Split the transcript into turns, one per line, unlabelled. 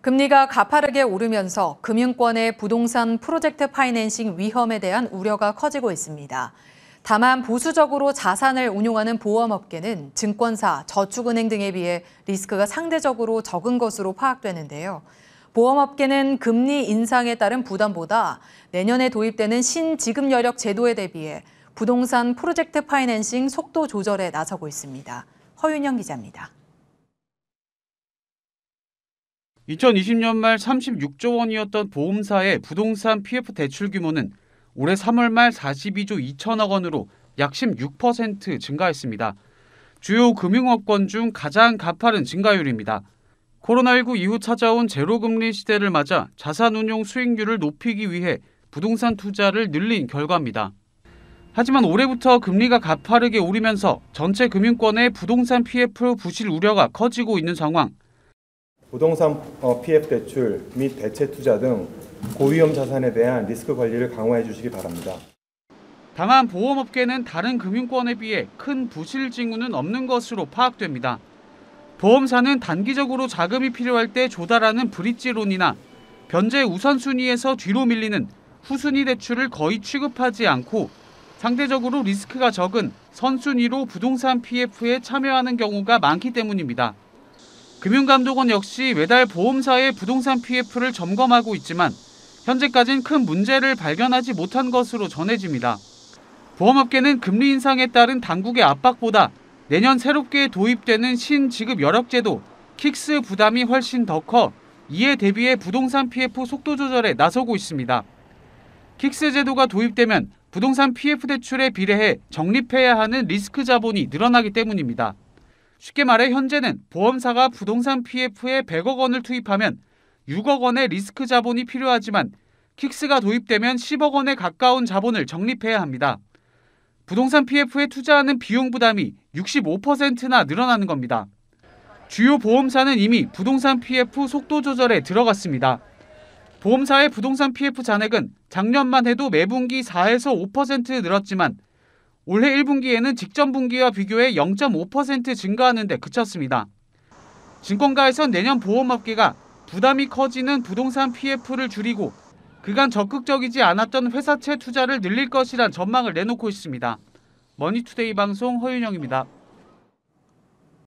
금리가 가파르게 오르면서 금융권의 부동산 프로젝트 파이낸싱 위험에 대한 우려가 커지고 있습니다. 다만 보수적으로 자산을 운용하는 보험업계는 증권사, 저축은행 등에 비해 리스크가 상대적으로 적은 것으로 파악되는데요. 보험업계는 금리 인상에 따른 부담보다 내년에 도입되는 신지급 여력 제도에 대비해 부동산 프로젝트 파이낸싱 속도 조절에 나서고 있습니다. 허윤영 기자입니다.
2020년 말 36조 원이었던 보험사의 부동산 PF 대출 규모는 올해 3월 말 42조 2천억 원으로 약 16% 증가했습니다. 주요 금융업권 중 가장 가파른 증가율입니다. 코로나19 이후 찾아온 제로금리 시대를 맞아 자산운용 수익률을 높이기 위해 부동산 투자를 늘린 결과입니다. 하지만 올해부터 금리가 가파르게 오르면서 전체 금융권의 부동산 PF 부실 우려가 커지고 있는 상황.
부동산 PF 어, 대출 및 대체 투자 등 고위험 자산에 대한 리스크 관리를 강화해 주시기 바랍니다.
다만 보험업계는 다른 금융권에 비해 큰 부실 징후는 없는 것으로 파악됩니다. 보험사는 단기적으로 자금이 필요할 때 조달하는 브릿지론이나 변제 우선순위에서 뒤로 밀리는 후순위 대출을 거의 취급하지 않고 상대적으로 리스크가 적은 선순위로 부동산 PF에 참여하는 경우가 많기 때문입니다. 금융감독원 역시 매달 보험사의 부동산 PF를 점검하고 있지만 현재까진 큰 문제를 발견하지 못한 것으로 전해집니다. 보험업계는 금리 인상에 따른 당국의 압박보다 내년 새롭게 도입되는 신지급 여력제도 킥스 부담이 훨씬 더 커 이에 대비해 부동산 PF 속도 조절에 나서고 있습니다. 킥스 제도가 도입되면 부동산 PF 대출에 비례해 적립해야 하는 리스크 자본이 늘어나기 때문입니다. 쉽게 말해 현재는 보험사가 부동산 PF에 100억 원을 투입하면 6억 원의 리스크 자본이 필요하지만 킥스가 도입되면 10억 원에 가까운 자본을 적립해야 합니다. 부동산 PF에 투자하는 비용 부담이 65%나 늘어나는 겁니다. 주요 보험사는 이미 부동산 PF 속도 조절에 들어갔습니다. 보험사의 부동산 PF 잔액은 작년만 해도 매분기 4에서 5% 늘었지만 올해 1분기에는 직전 분기와 비교해 0.5% 증가하는데 그쳤습니다. 증권가에선 내년 보험업계가 부담이 커지는 부동산 PF를 줄이고 그간 적극적이지 않았던 회사채 투자를 늘릴 것이란 전망을 내놓고 있습니다. 머니투데이 방송 허윤영입니다.